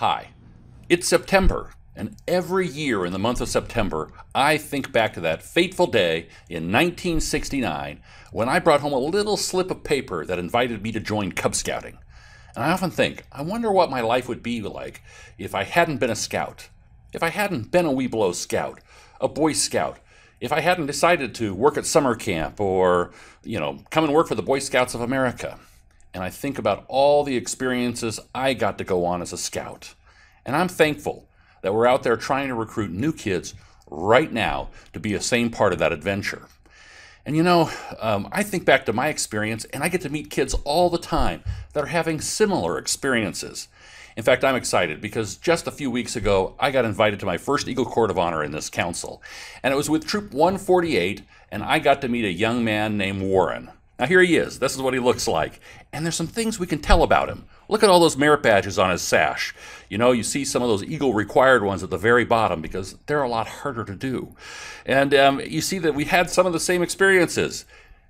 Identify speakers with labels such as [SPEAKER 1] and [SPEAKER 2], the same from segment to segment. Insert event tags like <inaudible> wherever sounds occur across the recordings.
[SPEAKER 1] Hi, it's September, and every year in the month of September, I think back to that fateful day in 1969 when I brought home a little slip of paper that invited me to join Cub Scouting. And I often think, I wonder what my life would be like if I hadn't been a scout, if I hadn't been a Weeblow scout, a Boy Scout, if I hadn't decided to work at summer camp or, you know, come and work for the Boy Scouts of America and I think about all the experiences I got to go on as a scout. And I'm thankful that we're out there trying to recruit new kids right now to be a same part of that adventure. And you know, um, I think back to my experience, and I get to meet kids all the time that are having similar experiences. In fact, I'm excited because just a few weeks ago, I got invited to my first Eagle Court of Honor in this council. And it was with Troop 148, and I got to meet a young man named Warren. Now here he is. This is what he looks like. And there's some things we can tell about him. Look at all those merit badges on his sash. You know, you see some of those Eagle required ones at the very bottom because they're a lot harder to do. And um, you see that we had some of the same experiences.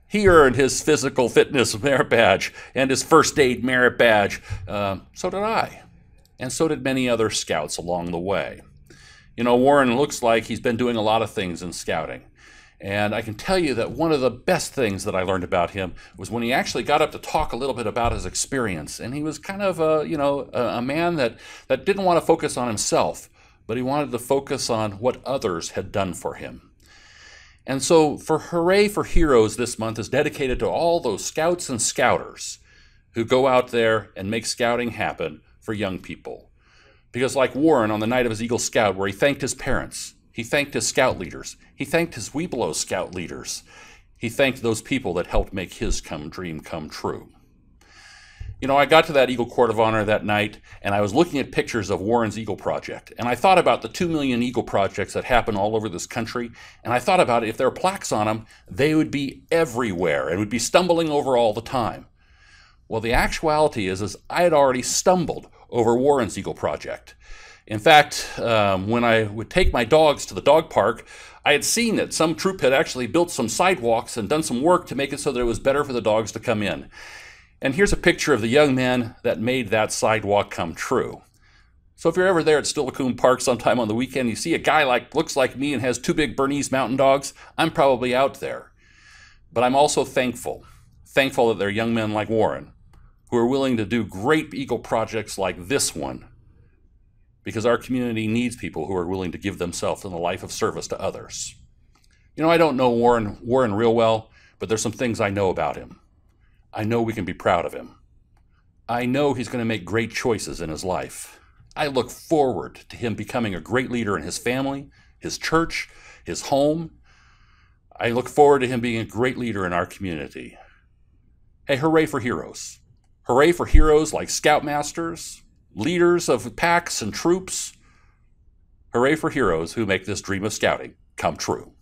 [SPEAKER 1] He earned his physical fitness <laughs> merit badge and his first aid merit badge. Uh, so did I. And so did many other scouts along the way. You know, Warren looks like he's been doing a lot of things in scouting. And I can tell you that one of the best things that I learned about him was when he actually got up to talk a little bit about his experience. And he was kind of a, you know, a, a man that, that didn't want to focus on himself, but he wanted to focus on what others had done for him. And so for Hooray for Heroes this month is dedicated to all those scouts and scouters who go out there and make scouting happen for young people. Because like Warren on the night of his Eagle Scout where he thanked his parents, he thanked his scout leaders. He thanked his Weeblo scout leaders. He thanked those people that helped make his come dream come true. You know, I got to that Eagle Court of Honor that night, and I was looking at pictures of Warren's Eagle Project, and I thought about the two million Eagle projects that happen all over this country, and I thought about it, if there are plaques on them, they would be everywhere and would be stumbling over all the time. Well, the actuality is, is I had already stumbled over Warren's Eagle Project. In fact, um, when I would take my dogs to the dog park, I had seen that some troop had actually built some sidewalks and done some work to make it so that it was better for the dogs to come in. And here's a picture of the young man that made that sidewalk come true. So if you're ever there at Steilacoom Park sometime on the weekend, you see a guy like looks like me and has two big Bernese mountain dogs, I'm probably out there. But I'm also thankful, thankful that there are young men like Warren who are willing to do great Eagle projects like this one because our community needs people who are willing to give themselves in the life of service to others. You know, I don't know Warren, Warren real well, but there's some things I know about him. I know we can be proud of him. I know he's going to make great choices in his life. I look forward to him becoming a great leader in his family, his church, his home. I look forward to him being a great leader in our community. Hey, hooray for heroes! Hooray for heroes like Scoutmasters, leaders of packs and troops. Hooray for heroes who make this dream of scouting come true.